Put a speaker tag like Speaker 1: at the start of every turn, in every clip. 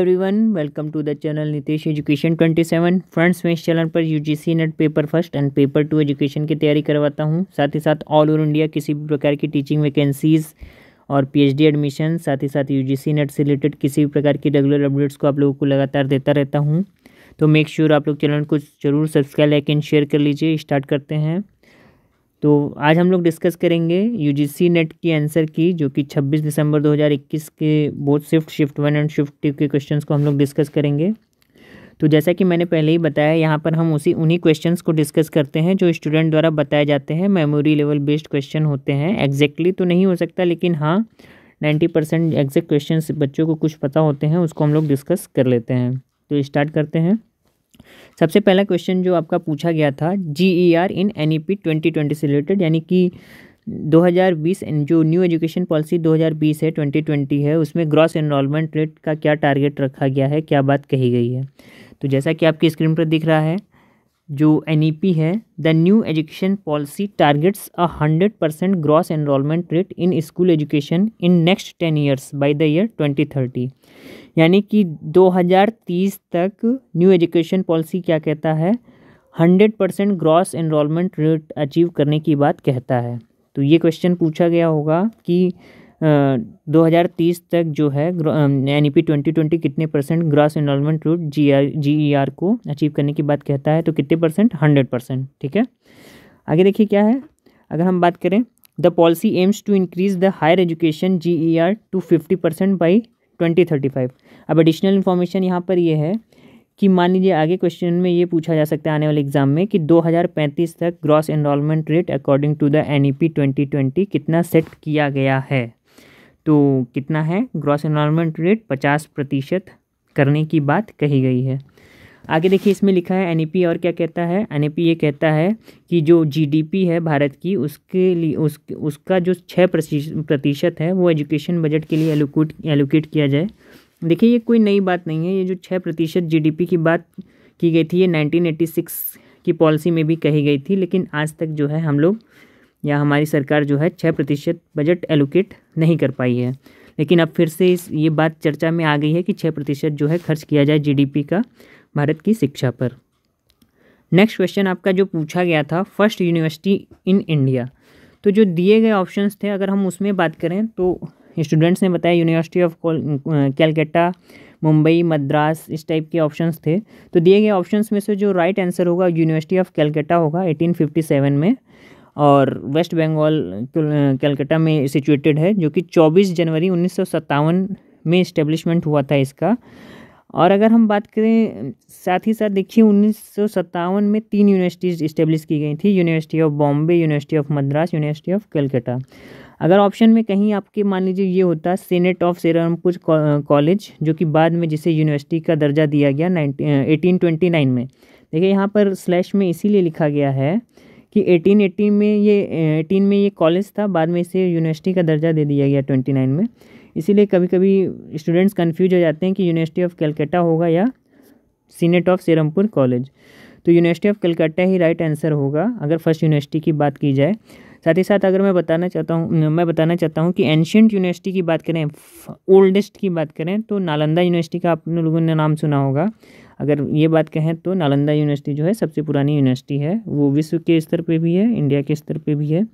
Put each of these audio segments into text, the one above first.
Speaker 1: everyone welcome to the channel Nitesh education 27 friends मैं इस channel पर UGC NET paper first and paper two education की तैयारी करवाता हूं साथ ही साथ ऑल ओवर इंडिया किसी भी प्रकार की टीचिंग वैकेंसीज़ और पीएचडी एडमिशन साथ ही साथ यूजीसी नेट से रिलेटेड किसी भी प्रकार की रेगुलर अपडेट्स को आप लोगों को लगातार देता रहता हूँ तो मेक श्योर sure आप लोग चैनल को जरूर सब्सक्राइब लाइक एंड शेयर कर लीजिए स्टार्ट करते हैं तो आज हम लोग डिस्कस करेंगे यूजीसी नेट की आंसर की जो कि 26 दिसंबर 2021 के both shift shift one and shift two के क्वेश्चंस को हम लोग डिस्कस करेंगे तो जैसा कि मैंने पहले ही बताया यहाँ पर हम उसी उन्हीं क्वेश्चंस को डिस्कस करते हैं जो स्टूडेंट द्वारा बताए जाते हैं मेमोरी लेवल बेस्ड क्वेश्चन होते हैं एग्जैक्टली तो नहीं हो सकता लेकिन हाँ नाइन्टी परसेंट एग्जैक्ट क्वेश्चन बच्चों को कुछ पता होते हैं उसको हम लोग डिस्कस कर लेते हैं तो स्टार्ट करते हैं सबसे पहला क्वेश्चन जो आपका पूछा गया था G E R in N E P twenty twenty से रिलेटेड यानी कि 2020 e जो न्यू एजुकेशन पॉलिसी 2020 है 2020 है उसमें ग्रॉस एनरोलमेंट रेट का क्या टारगेट रखा गया है क्या बात कही गई है तो जैसा कि आपकी स्क्रीन पर दिख रहा है जो एन e है the new education policy targets a hundred percent gross enrolment rate in school education in next ten years by the year twenty thirty यानी कि 2030 तक न्यू एजुकेशन पॉलिसी क्या कहता है 100 percent gross enrolment rate achieve करने की बात कहता है तो ये क्वेश्चन पूछा गया होगा कि दो हज़ार तीस तक जो है एन ई ट्वेंटी ट्वेंटी कितने percent gross enrolment rate G R G E R को अचीव करने की बात कहता है तो कितने परसेंट हंड्रेड परसेंट ठीक है आगे देखिए क्या है अगर हम बात करें the policy aims to increase the higher education G E R to fifty percent by twenty thirty five अब एडिशनल इन्फॉर्मेशन यहाँ पर ये है कि मान लीजिए आगे क्वेश्चन में ये पूछा जा सकता है आने वाले एग्जाम में कि 2035 तक gross enrolment rate according to the N E P twenty twenty कितना सेट किया गया है तो कितना है ग्रॉस एनरोलमेंट रेट पचास प्रतिशत करने की बात कही गई है आगे देखिए इसमें लिखा है एन और क्या कहता है एन ये कहता है कि जो जीडीपी है भारत की उसके लिए उस उसका जो छः प्रतिशत है वो एजुकेशन बजट के लिए एलोकेट एलोकेट किया जाए देखिए ये कोई नई बात नहीं है ये जो छः प्रतिशत जी की बात की गई थी ये 1986 की पॉलिसी में भी कही गई थी लेकिन आज तक जो है हम लोग या हमारी सरकार जो है छः प्रतिशत बजट एलोकेट नहीं कर पाई है लेकिन अब फिर से इस ये बात चर्चा में आ गई है कि छः प्रतिशत जो है खर्च किया जाए जीडीपी का भारत की शिक्षा पर नेक्स्ट क्वेश्चन आपका जो पूछा गया था फर्स्ट यूनिवर्सिटी इन इंडिया तो जो दिए गए ऑप्शंस थे अगर हम उसमें बात करें तो स्टूडेंट्स ने बताया यूनिवर्सिटी ऑफ कैलकटा मुंबई मद्रास इस टाइप के ऑप्शंस थे तो दिए गए ऑप्शंस में से जो राइट right आंसर होगा यूनिवर्सिटी ऑफ कैलकटा होगा 1857 में और वेस्ट बंगाल कैलकटा में सिचुएटेड है जो कि 24 जनवरी उन्नीस में इस्टेब्लिशमेंट हुआ था इसका और अगर हम बात करें साथ ही साथ देखिए उन्नीस में तीन यूनिवर्सिटीज़ इस्टेब्लिश की गई थी university of Bombay university of Madras university of Calcutta अगर ऑप्शन में कहीं आपके मान लीजिए ये होता सेनेट ऑफ सेरमपुर कॉलेज जो कि बाद में जिसे यूनिवर्सिटी का दर्जा दिया गया नाइनटीन एटीन ट्वेंटी नाइन में देखिए यहाँ पर स्लैश में इसीलिए लिखा गया है कि एटीन एटीन में ये एटीन में ये कॉलेज था बाद में इसे यूनिवर्सिटी का दर्जा दे दिया गया ट्वेंटी नाइन में इसीलिए कभी कभी स्टूडेंट्स कन्फ्यूज हो जाते हैं कि यूनिवर्सिटी ऑफ कलकत्ता होगा या सीनेट ऑफ सीरमपुर कॉलेज तो यूनिवर्सिटी ऑफ कलकत्ता ही राइट आंसर होगा अगर फर्स्ट यूनिवर्सिटी की बात की जाए साथ ही साथ अगर मैं बताना चाहता हूँ मैं बताना चाहता हूँ कि एनशियट यूनिवर्सिटी की बात करें ओल्डेस्ट की बात करें तो नालंदा यूनिवर्सिटी का आप लोगों ने नाम सुना होगा अगर ये बात कहें तो नालंदा यूनिवर्सिटी जो है सबसे पुरानी यूनिवर्सिटी है वो विश्व के स्तर पर भी है इंडिया के स्तर पर भी है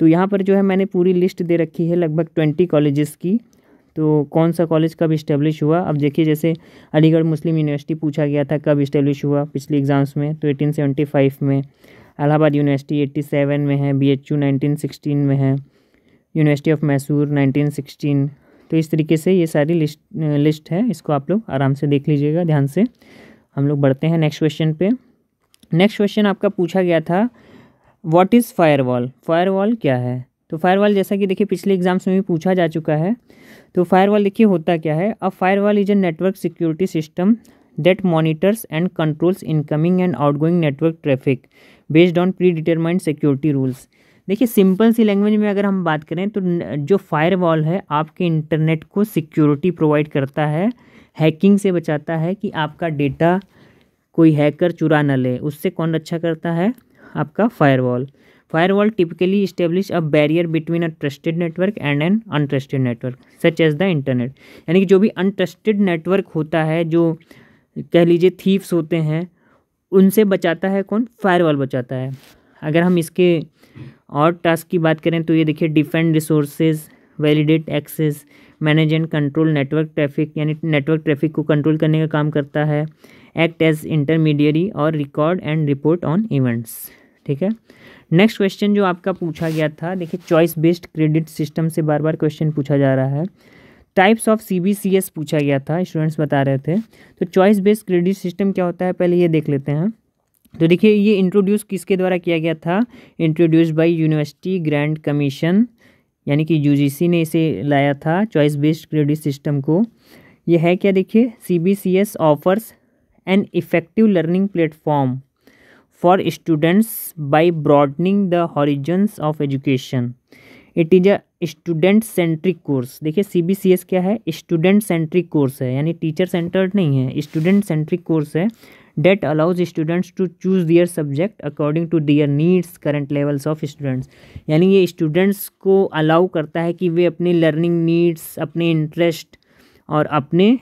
Speaker 1: तो यहाँ पर जो है मैंने पूरी लिस्ट दे रखी है लगभग ट्वेंटी कॉलेजेस की तो कौन सा कॉलेज कब इस्टेब्लिश हुआ अब देखिए जैसे अलीगढ़ मुस्लिम यूनिवर्सिटी पूछा गया था कब इस्टेब्लिश हुआ पिछले एग्ज़ाम्स में तो 1875 में अलाहाबाद यूनिवर्सिटी 87 में है बी एच यू में है यूनिवर्सिटी ऑफ मैसूर 1916 तो इस तरीके से ये सारी लिस्ट लिस्ट है इसको आप लोग आराम से देख लीजिएगा ध्यान से हम लोग बढ़ते हैं नेक्स्ट क्वेश्चन पे नेक्स्ट क्वेश्चन आपका पूछा गया था व्हाट इज़ फायरवॉल फायरवॉल क्या है तो फायरवॉल जैसा कि देखिए पिछले एग्जाम्स में भी पूछा जा चुका है तो फायरवॉल देखिए होता क्या है अब firewall is a network security system monitors and controls incoming and and network traffic based on pre predetermined security rules देखिए सिंपल सी लैंग्वेज में अगर हम बात करें तो जो फायरवॉल है आपके इंटरनेट को सिक्योरिटी प्रोवाइड करता है हैकिंग से बचाता है कि आपका डेटा कोई हैकर चुरा न ले उससे कौन रक्षा करता है आपका firewall firewall typically establish a barrier between a trusted network and an untrusted network such as the internet यानी कि जो भी अनट्रस्टेड नेटवर्क होता है जो कह लीजिए थीव्स होते हैं उनसे बचाता है कौन फायरवॉल बचाता है अगर हम इसके और टास्क की बात करें तो ये देखिए defend resources validate access manage and control network traffic यानी नेटवर्क ट्रैफिक को कंट्रोल करने का काम करता है एक्ट एज इंटरमीडियरी और record and report on events ठीक है नेक्स्ट क्वेश्चन जो आपका पूछा गया था देखिए चॉइस बेस्ड क्रेडिट सिस्टम से बार बार क्वेश्चन पूछा जा रहा है types of C B C S पूछा गया था स्टूडेंट्स बता रहे थे तो चॉइस बेस्ड क्रेडिट सिस्टम क्या होता है पहले ये देख लेते हैं तो देखिए ये इंट्रोड्यूस किसके द्वारा किया गया था introduce by university grand commission यानी कि यूजीसी ने इसे लाया था चॉइस बेस्ड क्रेडिट सिस्टम को ये है क्या देखिए C B C S offers an effective learning platform for students by broadening the horizons of education it is a student centric course देखिए सी बी सी एस क्या है student centric course है यानी टीचर सेंटर्ड नहीं है student centric course है that allows students to choose their subject according to their needs current levels of students यानी ये स्टूडेंट्स को अलाउ करता है कि वे अपने लर्निंग नीड्स अपने इंटरेस्ट और अपने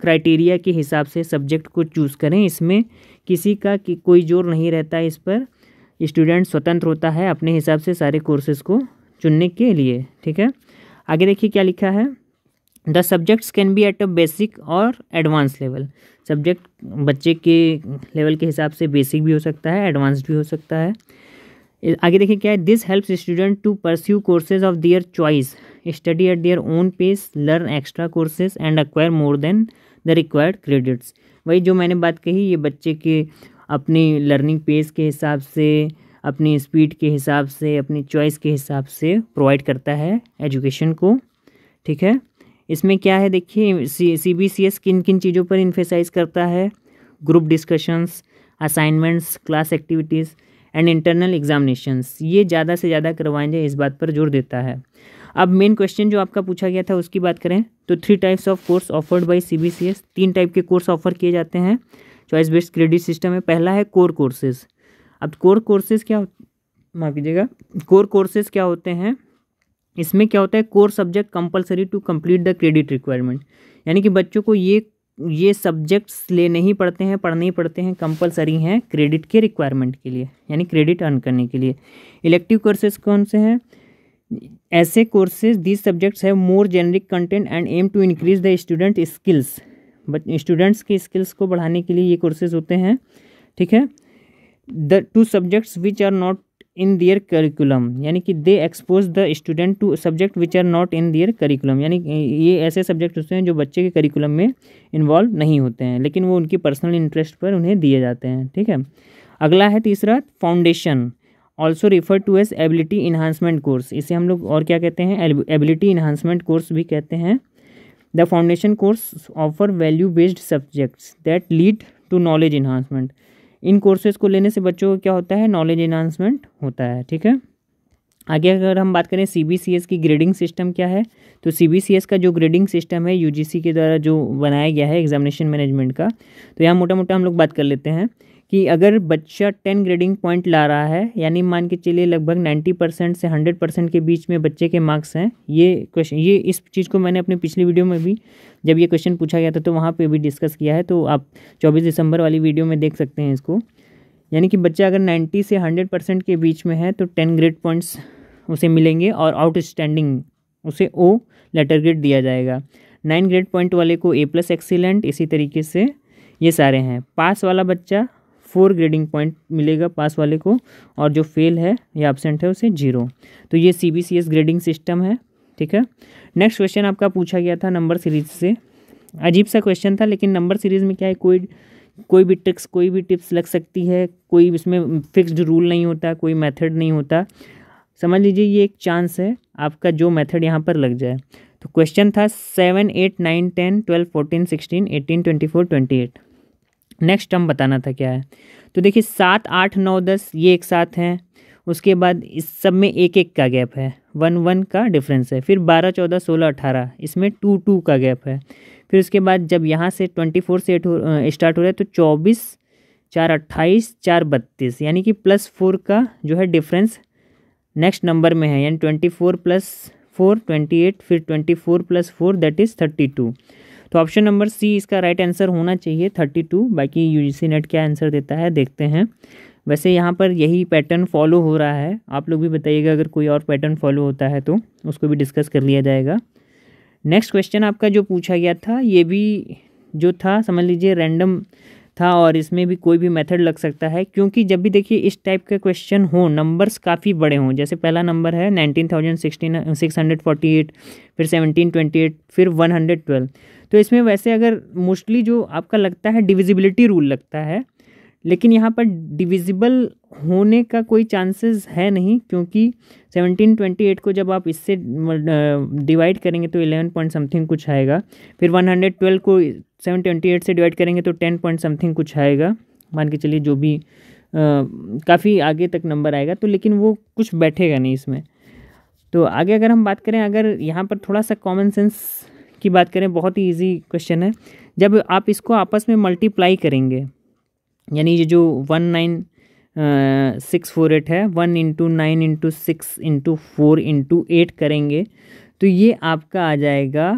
Speaker 1: क्राइटेरिया के हिसाब से सब्जेक्ट को चूज़ करें इसमें किसी का कि कोई जोर नहीं रहता है इस पर स्टूडेंट स्वतंत्र होता है अपने हिसाब से सारे कोर्सेज को चुनने के लिए ठीक है आगे देखिए क्या लिखा है the subjects can be at a basic और एडवांस लेवल सब्जेक्ट बच्चे के लेवल के हिसाब से बेसिक भी हो सकता है एडवांस भी हो सकता है आगे देखिए क्या है this helps student to pursue courses of their choice study at their own pace learn extra courses and acquire more than the required credits वही जो मैंने बात कही ये बच्चे के अपने लर्निंग पेस के हिसाब से अपनी स्पीड के हिसाब से अपनी चॉइस के हिसाब से प्रोवाइड करता है एजुकेशन को ठीक है इसमें क्या है देखिए सी सी बी सी एस किन किन चीज़ों पर इन्फेसाइज करता है group discussions assignments class activities and internal examinations ये ज़्यादा से ज़्यादा करवाएं जाए इस बात पर जोर देता है अब मेन क्वेश्चन जो आपका पूछा गया था उसकी बात करें तो three types of course offered by C तीन टाइप के कोर्स ऑफर किए जाते हैं चॉइस बेस्ड क्रेडिट सिस्टम है पहला है कोर कोर्सेज अब कोर कोर्सेज क्या माफ कीजिएगा कोर कोर्सेज क्या होते हैं इसमें क्या होता है core subject compulsory to complete the credit requirement यानी कि बच्चों को ये ये सब्जेक्ट्स लेने ही पड़ते हैं पढ़ने ही पड़ते हैं कंपलसरी हैं क्रेडिट के रिक्वायरमेंट के लिए यानी क्रेडिट अर्न करने के लिए इलेक्टिव कोर्सेज कौन से हैं ऐसे कोर्सेज दीज सब्जेक्ट्स है more generic content and aim to increase the student skills but students की स्किल्स को बढ़ाने के लिए ये कोर्सेज होते हैं ठीक है the two subjects which are not in their curriculum यानी कि they expose the student to subject which are not in their curriculum यानी ये ऐसे सब्जेक्ट होते हैं जो बच्चे के करिकुलम में इन्वॉल्व नहीं होते हैं लेकिन वो उनकी पर्सनल इंटरेस्ट पर उन्हें दिए जाते हैं ठीक है अगला है तीसरा foundation also refer to as ability enhancement course इसे हम लोग और क्या कहते हैं एबिलिटी इन्हांसमेंट कोर्स भी कहते हैं the foundation course offer value based subjects that lead to knowledge enhancement इन कोर्सेज को लेने से बच्चों को क्या होता है नॉलेज इन्हांसमेंट होता है ठीक है आगे अगर हम बात करें सी बी सी एस की ग्रेडिंग सिस्टम क्या है तो सी बी सी एस का जो ग्रेडिंग सिस्टम है यू जी सी के द्वारा जो बनाया गया है एग्जामिनेशन मैनेजमेंट का तो यहाँ मोटा मोटा हम लोग बात कर लेते हैं कि अगर बच्चा टेन ग्रेडिंग पॉइंट ला रहा है यानी मान के चलिए लगभग नाइन्टी परसेंट से हंड्रेड परसेंट के बीच में बच्चे के मार्क्स हैं ये क्वेश्चन ये इस चीज़ को मैंने अपने पिछली वीडियो में भी जब ये क्वेश्चन पूछा गया था तो वहाँ पे भी डिस्कस किया है तो आप चौबीस दिसंबर वाली वीडियो में देख सकते हैं इसको यानी कि बच्चा अगर नाइन्टी से हंड्रेड परसेंट के बीच में है तो टेन ग्रेड पॉइंट्स उसे मिलेंगे और आउटस्टैंडिंग उसे ओ लेटर ग्रेड दिया जाएगा नाइन ग्रेड पॉइंट वाले को ए प्लस एक्सीलेंट इसी तरीके से ये सारे हैं पास वाला बच्चा फोर ग्रेडिंग पॉइंट मिलेगा पास वाले को और जो फेल है या एबसेंट है उसे जीरो तो ये C B C S grading system है ठीक है नेक्स्ट क्वेश्चन आपका पूछा गया था नंबर सीरीज से अजीब सा क्वेश्चन था लेकिन नंबर सीरीज में क्या है कोई कोई भी ट्रिक्स कोई भी टिप्स लग सकती है कोई इसमें फिक्स्ड रूल नहीं होता कोई मेथड नहीं होता समझ लीजिए ये एक चांस है आपका जो मेथड यहाँ पर लग जाए तो क्वेश्चन था seven eight nine ten twelve fourteen sixteen eighteen twenty four twenty eight next term बताना था क्या है तो देखिए सात आठ नौ दस ये एक साथ हैं उसके बाद इस सब में एक एक का गैप है वन वन का डिफरेंस है फिर बारह चौदह सोलह अठारह इसमें टू टू का गैप है फिर उसके बाद जब यहाँ से ट्वेंटी फोर से स्टार्ट हो रहा है तो चौबीस चार अट्ठाईस चार बत्तीस यानी कि प्लस फोर का जो है डिफरेंस नेक्स्ट नंबर में है यानी twenty four plus four twenty eight फिर twenty four plus four that is thirty two तो ऑप्शन नंबर सी इसका राइट आंसर होना चाहिए थर्टी टू बाकी यू जी सी नेट क्या आंसर देता है देखते हैं वैसे यहाँ पर यही पैटर्न फॉलो हो रहा है आप लोग भी बताइएगा अगर कोई और पैटर्न फॉलो होता है तो उसको भी डिस्कस कर लिया जाएगा नेक्स्ट क्वेश्चन आपका जो पूछा गया था ये भी जो था समझ लीजिए रैंडम था और इसमें भी कोई भी मेथड लग सकता है क्योंकि जब भी देखिए इस टाइप के क्वेश्चन हो नंबर्स काफ़ी बड़े हों जैसे पहला नंबर है nineteen thousand sixteen six hundred forty eight फिर सेवनटीन ट्वेंटी एट फिर वन हंड्रेड ट्वेल्व तो इसमें वैसे अगर मोस्टली जो आपका लगता है डिविजिबिलिटी रूल लगता है लेकिन यहाँ पर डिविजिबल होने का कोई चांसेस है नहीं क्योंकि सेवनटीन ट्वेंटी एट को जब आप इससे डिवाइड करेंगे तो एलेवन पॉइंट समथिंग कुछ आएगा फिर वन हंड्रेड ट्वेल्व को सेवन ट्वेंटी एट से डिवाइड करेंगे तो टेन पॉइंट समथिंग कुछ आएगा मान के चलिए जो भी काफ़ी आगे तक नंबर आएगा तो लेकिन वो कुछ बैठेगा नहीं इसमें तो आगे अगर हम बात करें अगर यहाँ पर थोड़ा सा कॉमन सेंस की बात करें बहुत ही ईजी क्वेश्चन है जब आप इसको आपस में मल्टीप्लाई करेंगे यानी ये जो one nine six four eight है one into nine into six into four into eight करेंगे तो ये आपका आ जाएगा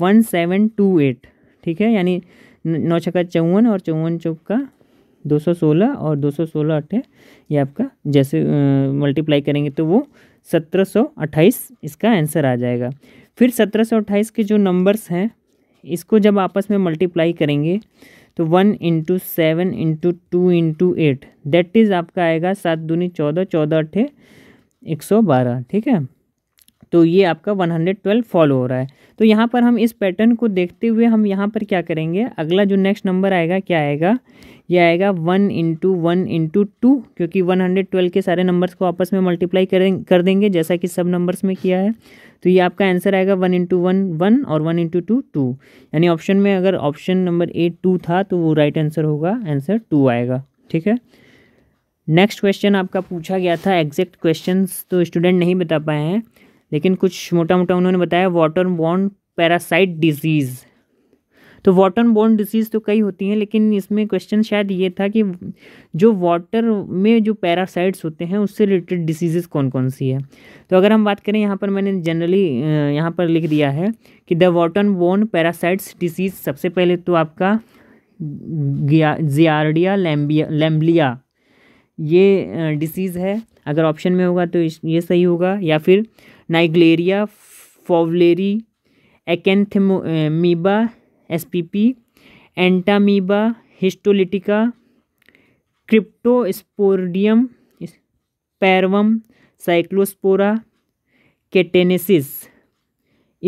Speaker 1: वन सेवन टू एट ठीक है यानी नौ छक्का चौवन और चौवन चौका दो सौ सोलह और दो सौ सोलह अट्ठे ये आपका जैसे मल्टीप्लाई करेंगे तो वो सत्रह सौ अट्ठाईस इसका आंसर आ जाएगा फिर सत्रह सौ अट्ठाईस के जो नंबर्स हैं इसको जब आपस में मल्टीप्लाई करेंगे तो one into seven into two into eight that is आपका आएगा सात दूनी चौदह चौदह अट्ठे एक सौ बारह ठीक है तो ये आपका 112 फॉलो हो रहा है तो यहाँ पर हम इस पैटर्न को देखते हुए हम यहाँ पर क्या करेंगे अगला जो नेक्स्ट नंबर आएगा क्या आएगा ये आएगा one into one into two क्योंकि वन हंड्रेड ट्वेल्व के सारे नंबर्स को आपस में मल्टीप्लाई करें कर देंगे जैसा कि सब नंबर्स में किया है तो ये आपका आंसर आएगा वन इंटू वन वन और वन इंटू टू टू यानी ऑप्शन में अगर ऑप्शन नंबर ए टू था तो वो राइट आंसर होगा आंसर टू आएगा ठीक है नेक्स्ट क्वेश्चन आपका पूछा गया था एग्जैक्ट क्वेश्चंस तो स्टूडेंट नहीं बता पाए हैं लेकिन कुछ मोटा मोटा उन्होंने बताया वाटर बॉन्ड पैरासाइट डिजीज़ तो वाटर बॉन्ड डिसीज़ तो कई होती हैं लेकिन इसमें क्वेश्चन शायद ये था कि जो वाटर में जो पैरासाइट्स होते हैं उससे रिलेटेड डिसीज़ कौन कौन सी है तो अगर हम बात करें यहाँ पर मैंने जनरली यहाँ पर लिख दिया है कि the water bond parasites disease सबसे पहले तो आपका जियारडिया लैम्बिया लैम्बलिया ये डिसीज़ है अगर ऑप्शन में होगा तो ये सही होगा या फिर Naegleria fowleri Acanthamoeba S P P Entamoeba histolytica Cryptosporidium parvum Cyclospora cayetanensis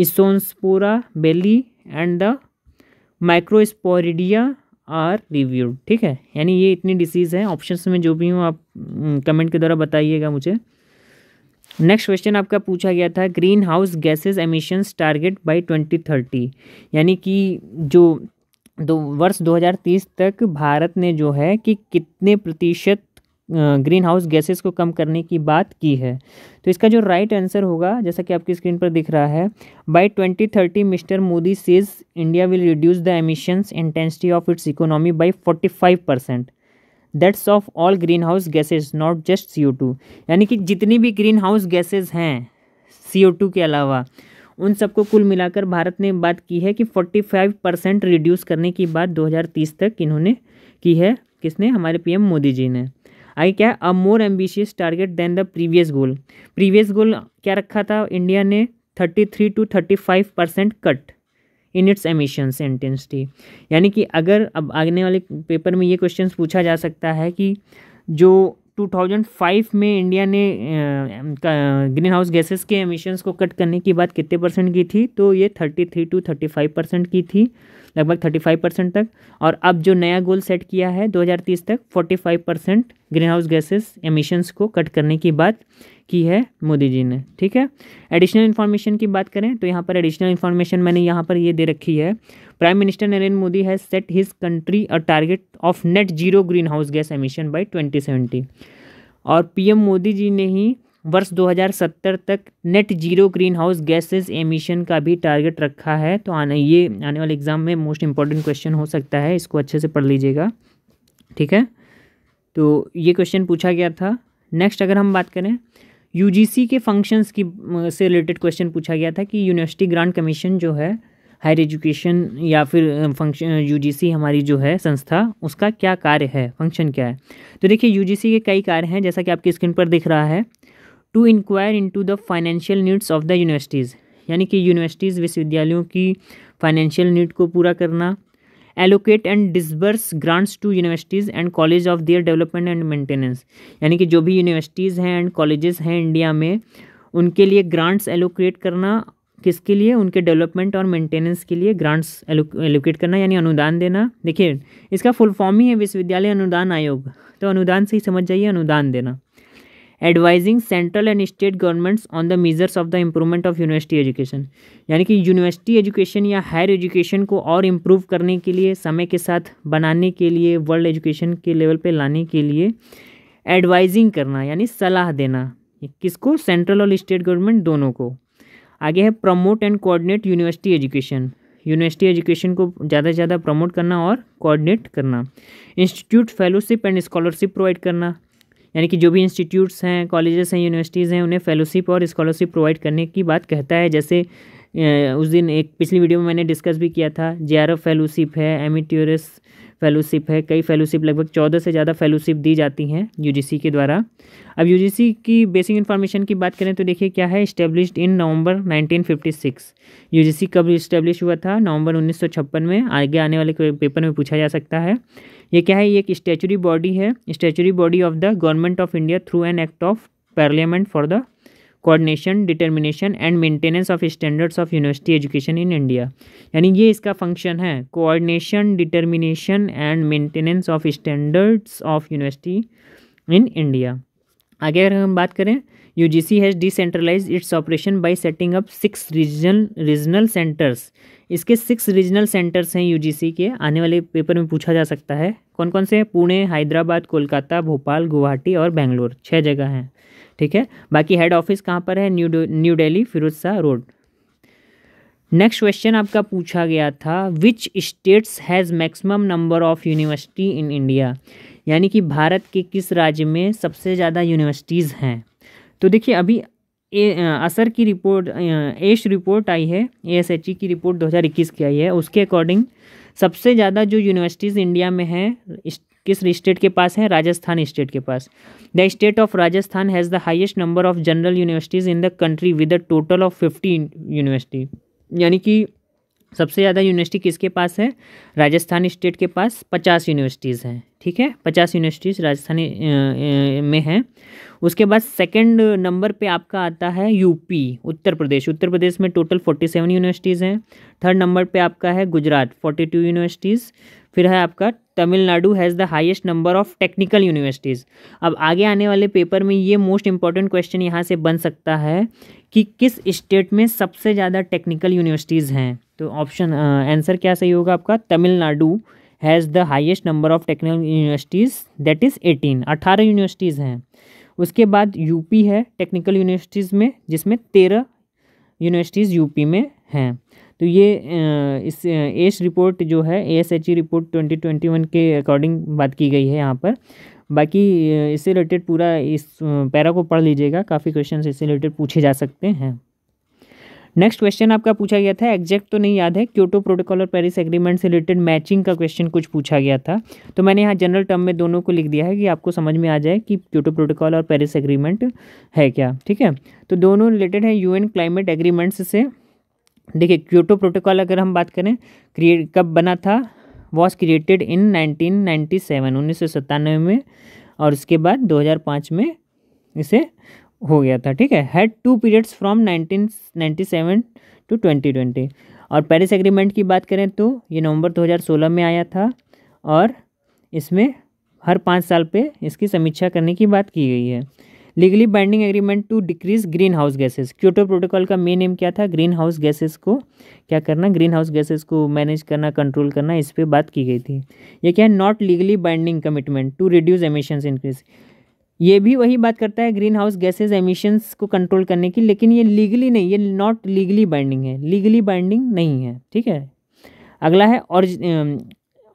Speaker 1: Isospora belli and the microsporidia are reviewed ठीक है यानी ये इतनी डिसीज़ है ऑप्शन में जो भी हूँ आप कमेंट mm, के द्वारा बताइएगा मुझे नेक्स्ट क्वेश्चन आपका पूछा गया था green house gases emissions target by 2030 यानी कि जो दो वर्ष 2030 तक भारत ने जो है कि कितने प्रतिशत ग्रीन हाउस गैसेस को कम करने की बात की है तो इसका जो राइट right आंसर होगा जैसा कि आपकी स्क्रीन पर दिख रहा है by 2030 mister Modi says India will reduce the emissions intensity of its economy by 45 percent that's of all green house gases not just C यानी कि जितनी भी ग्रीन हाउस गैसेज हैं सी के अलावा उन सबको कुल मिलाकर भारत ने बात की है कि 45 परसेंट रिड्यूस करने की बात 2030 तक इन्होंने की है किसने हमारे पीएम मोदी जी ने आगे क्या है a more ambitious target than the previous goal previous goal क्या रखा था इंडिया ने thirty three to thirty five percent cut in its emissions intensity यानी कि अगर अब आगने वाले पेपर में ये क्वेश्चन पूछा जा सकता है कि जो 2005 में इंडिया ने ग्रीन हाउस गैसेस के एमिशंस को कट करने की बात कितने परसेंट की थी तो ये 33 टू 35 परसेंट की थी लगभग थर्टी फाइव परसेंट तक और अब जो नया गोल सेट किया है दो हज़ार तीस तक forty five percent green house gases emissions को कट करने की बात की है मोदी जी ने ठीक है एडिशनल इन्फॉर्मेशन की बात करें तो यहाँ पर एडिशनल इन्फॉर्मेशन मैंने यहाँ पर ये दे रखी है prime minister Narendra Modi has set his country a target of net zero green house gas emission by twenty और पीएम मोदी जी ने ही वर्ष 2070 तक net zero green house gases emission का भी टारगेट रखा है तो आने ये आने वाले एग्जाम में मोस्ट इंपॉर्टेंट क्वेश्चन हो सकता है इसको अच्छे से पढ़ लीजिएगा ठीक है तो ये क्वेश्चन पूछा गया था नेक्स्ट अगर हम बात करें यूजीसी के फंक्शंस की से रिलेटेड क्वेश्चन पूछा गया था कि यूनिवर्सिटी ग्रांट कमीशन जो है हायर एजुकेशन या फिर फंक्शन यूजीसी हमारी जो है संस्था उसका क्या कार्य है फंक्शन क्या है तो देखिए यूजीसी के कई कार्य हैं जैसा कि आपकी स्क्रीन पर दिख रहा है to inquire into the financial needs of the universities यानी कि यूनिवर्सिटीज़ विश्वविद्यालयों की फाइनेंशियल नीड को पूरा करना allocate and disburse grants to universities and college of their development and maintenance यानी कि जो भी यूनिवर्सिटीज़ हैं एंड कॉलेजेस हैं इंडिया में उनके लिए ग्रांट्स एलोकेट करना किसके लिए उनके डेवलपमेंट और मेंटेनेंस के लिए ग्रांट्स एलोकेट करना यानी अनुदान देना देखिए इसका फुल फॉर्म ही है विश्वविद्यालय अनुदान आयोग तो अनुदान से ही समझ जाइए अनुदान देना advising central and state governments on the measures of the improvement of university education यानी कि यूनिवर्सिटी एजुकेशन या हायर एजुकेशन को और इम्प्रूव करने के लिए समय के साथ बनाने के लिए वर्ल्ड एजुकेशन के लेवल पर लाने के लिए एडवाइजिंग करना यानी सलाह देना किसको सेंट्रल और स्टेट गवर्नमेंट दोनों को आगे है promote and coordinate university education university education को ज़्यादा से ज़्यादा प्रमोट करना और कोऑर्डिनेट करना institute fellowship and scholarship provide करना यानी कि जो भी इंस्टीट्यूट्स हैं कॉलेजेस हैं यूनिवर्सिटीज़ हैं उन्हें फेलोशिप और स्कॉलरशिप प्रोवाइड करने की बात कहता है जैसे उस दिन एक पिछली वीडियो में मैंने डिस्कस भी किया था जे आर एफ फेलोशिप है एमिट्योरस फेलोशिप है कई फेलोशिप लगभग चौदह से ज़्यादा फेलोशिप दी जाती हैं यूजीसी के द्वारा अब यूजीसी की बेसिक इन्फॉर्मेशन की बात करें तो देखिए क्या है इस्टेब्लिश इन नवंबर 1956 यूजीसी कब इस्टेब्लिश हुआ था नवंबर 1956 में आगे आने वाले पेपर में पूछा जा सकता है ये क्या है ये एक स्टैचुरी बॉडी है statutory body of the government of India through an act of parliament for the coordination determination and maintenance of standards of university education in India यानी ये इसका फंक्शन है coordination determination and maintenance of standards of university in India आगे अगर हम बात करें U G C has decentralised its operation by setting up six regional regional centres इसके सिक्स रीजनल सेंटर्स हैं यू जी सी के आने वाले पेपर में पूछा जा सकता है कौन कौन से हैं पुणे हैदराबाद कोलकाता भोपाल गुवाहाटी और बेंगलोर छः जगह हैं ठीक है बाकी हेड ऑफिस कहाँ पर है new new Delhi Feroze Shah road next question आपका पूछा गया था which states has maximum number of university in India यानी कि भारत के किस राज्य में सबसे ज़्यादा यूनिवर्सिटीज़ हैं तो देखिए अभी ए, असर की रिपोर्ट एश रिपोर्ट आई है ए एस एच ई की रिपोर्ट 2021 की आई है उसके अकॉर्डिंग सबसे ज़्यादा जो यूनिवर्सिटीज़ इंडिया में हैं किस स्टेट के पास है राजस्थान स्टेट के पास the state of Rajasthan has the highest number of general universities in the country with a total of fifty university यानी कि सबसे ज़्यादा यूनिवर्सिटी किसके पास है राजस्थान स्टेट के पास पचास यूनिवर्सिटीज़ हैं ठीक है पचास यूनिवर्सिटीज़ राजस्थान में हैं उसके बाद सेकंड नंबर पे आपका आता है यूपी उत्तर प्रदेश उत्तर प्रदेश में टोटल फोर्टी सेवन यूनिवर्सिटीज़ हैं थर्ड नंबर पे आपका है गुजरात फोर्टी टू यूनिवर्सिटीज़ फिर है आपका Tamil Nadu has the highest number of technical universities अब आगे आने वाले पेपर में ये मोस्ट इंपॉर्टेंट क्वेश्चन यहाँ से बन सकता है कि किस स्टेट में सबसे ज़्यादा टेक्निकल यूनिवर्सिटीज़ हैं तो ऑप्शन आंसर क्या सही होगा आपका Tamil Nadu has the highest number of technical universities that is eighteen अठारह यूनिवर्सिटीज़ हैं उसके बाद यूपी है टेक्निकल यूनिवर्सिटीज़ में जिसमें तेरह यूनिवर्सिटीज़ यूपी में हैं तो ये इस एस रिपोर्ट जो है A S H E report twenty twenty one के अकॉर्डिंग बात की गई है यहाँ पर बाकी इससे रिलेटेड पूरा इस पैरा को पढ़ लीजिएगा काफ़ी क्वेश्चन इससे रिलेटेड पूछे जा सकते हैं नेक्स्ट क्वेश्चन आपका पूछा गया था एग्जैक्ट तो नहीं याद है क्योटो प्रोटोकॉल और पेरिस एग्रीमेंट से रिलेटेड मैचिंग का क्वेश्चन कुछ पूछा गया था तो मैंने यहाँ जनरल टर्म में दोनों को लिख दिया है कि आपको समझ में आ जाए कि क्योटो प्रोटोकॉल और पेरिस एग्रीमेंट है क्या ठीक है तो दोनों रिलेटेड है यूएन क्लाइमेट एग्रीमेंट्स से देखिए क्योटो प्रोटोकॉल अगर हम बात करें क्रिएट कब बना था वॉज क्रिएटेड इन 1997 उन्नीस सौ सत्तानवे में और उसके बाद 2005 में इसे हो गया था ठीक है had two periods from 1997 to 2020 और पेरिस एग्रीमेंट की बात करें तो ये नवंबर 2016 में आया था और इसमें हर पाँच साल पे इसकी समीक्षा करने की बात की गई है legally binding agreement to decrease green house gases Kyoto protocol का मेन एम क्या था ग्रीन हाउस गैसेज को क्या करना ग्रीन हाउस गैसेज को मैनेज करना कंट्रोल करना इस पर बात की गई थी ये क्या है not legally binding commitment to reduce emissions increase ये भी वही बात करता है ग्रीन हाउस गैसेज एमिशंस को कंट्रोल करने की लेकिन ये लीगली नहीं ये नॉट लीगली बाइंडिंग है लीगली बाइंडिंग नहीं है ठीक है अगला है और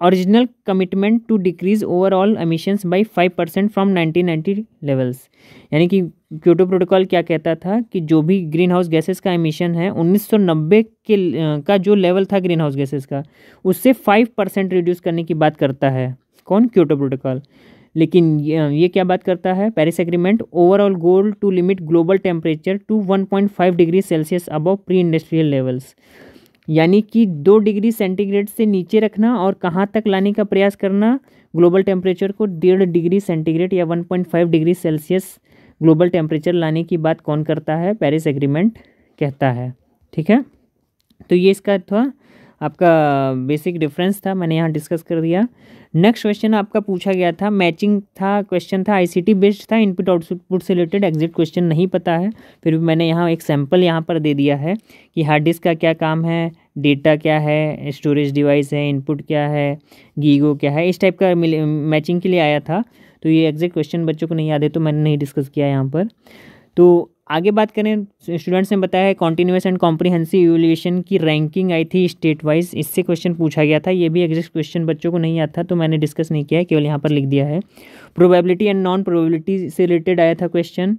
Speaker 1: original commitment to decrease overall emissions by five percent from nineteen ninety levels यानी कि क्योटो प्रोटोकॉल क्या कहता था कि जो भी ग्रीन हाउस गैसेज का एमिशन है 1990 के का जो लेवल था ग्रीन हाउस गैसेज का उससे फाइव परसेंट रिड्यूस करने की बात करता है कौन क्योटो प्रोटोकॉल लेकिन ये, क्या बात करता है Paris agreement overall goal to limit global temperature to five degree celsius above pre industrial levels यानी कि दो डिग्री सेंटीग्रेड से नीचे रखना और कहाँ तक लाने का प्रयास करना ग्लोबल टेम्परेचर को डेढ़ डिग्री सेंटीग्रेड या one point five degree celsius global temperature लाने की बात कौन करता है पेरिस एग्रीमेंट कहता है ठीक है तो ये इसका थोड़ा आपका बेसिक डिफरेंस था मैंने यहाँ डिस्कस कर दिया नेक्स्ट क्वेश्चन आपका पूछा गया था मैचिंग था क्वेश्चन था आईसीटी बेस्ड था इनपुट आउटपुट से रिलेटेड एग्जिट क्वेश्चन नहीं पता है फिर भी मैंने यहाँ एक सैम्पल यहाँ पर दे दिया है कि हार्ड डिस्क का क्या काम है डेटा क्या है स्टोरेज डिवाइस है इनपुट क्या है गीगो क्या है इस टाइप का मैचिंग के लिए आया था तो ये एग्जैक्ट क्वेश्चन बच्चों को नहीं याद है तो मैंने नहीं डिस्कस किया यहाँ पर तो आगे बात करें स्टूडेंट्स ने बताया है कॉन्टीन्यूस एंड कॉम्प्रीहेंसिव इवोल्यूशन की रैंकिंग आई थी स्टेट वाइज इससे क्वेश्चन पूछा गया था ये भी एग्जैक्ट क्वेश्चन बच्चों को नहीं आता तो मैंने डिस्कस नहीं किया है केवल यहाँ पर लिख दिया है प्रोबेबिलिटी एंड नॉन प्रोबेबिलिटी से रिलेटेड आया था क्वेश्चन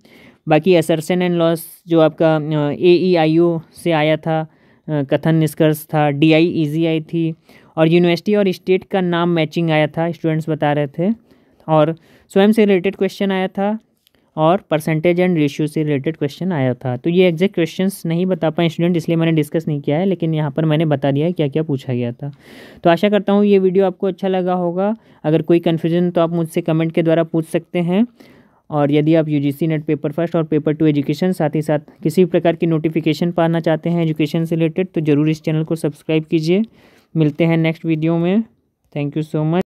Speaker 1: बाकी असरसन एंड लॉस जो आपका ए ई आई ओ से आया था कथन निष्कर्ष था डी आई ई जी आई थी और यूनिवर्सिटी और स्टेट का नाम मैचिंग आया था स्टूडेंट्स बता रहे थे और स्वयं से रिलेटेड क्वेश्चन आया था और परसेंटेज एंड रेशियो से रिलेटेड क्वेश्चन आया था तो ये एग्जैक्ट क्वेश्चंस नहीं बता पाए स्टूडेंट इसलिए मैंने डिस्कस नहीं किया है लेकिन यहाँ पर मैंने बता दिया है क्या क्या पूछा गया था तो आशा करता हूँ ये वीडियो आपको अच्छा लगा होगा अगर कोई कन्फ्यूजन तो आप मुझसे कमेंट के द्वारा पूछ सकते हैं और यदि आप U G NET paper first और पेपर टू एजुकेशन साथ ही साथ किसी भी प्रकार की नोटिफिकेशन पाना चाहते हैं एजुकेशन से रिलेटेड तो ज़रूर इस चैनल को सब्सक्राइब कीजिए मिलते हैं नेक्स्ट वीडियो में थैंक यू सो मच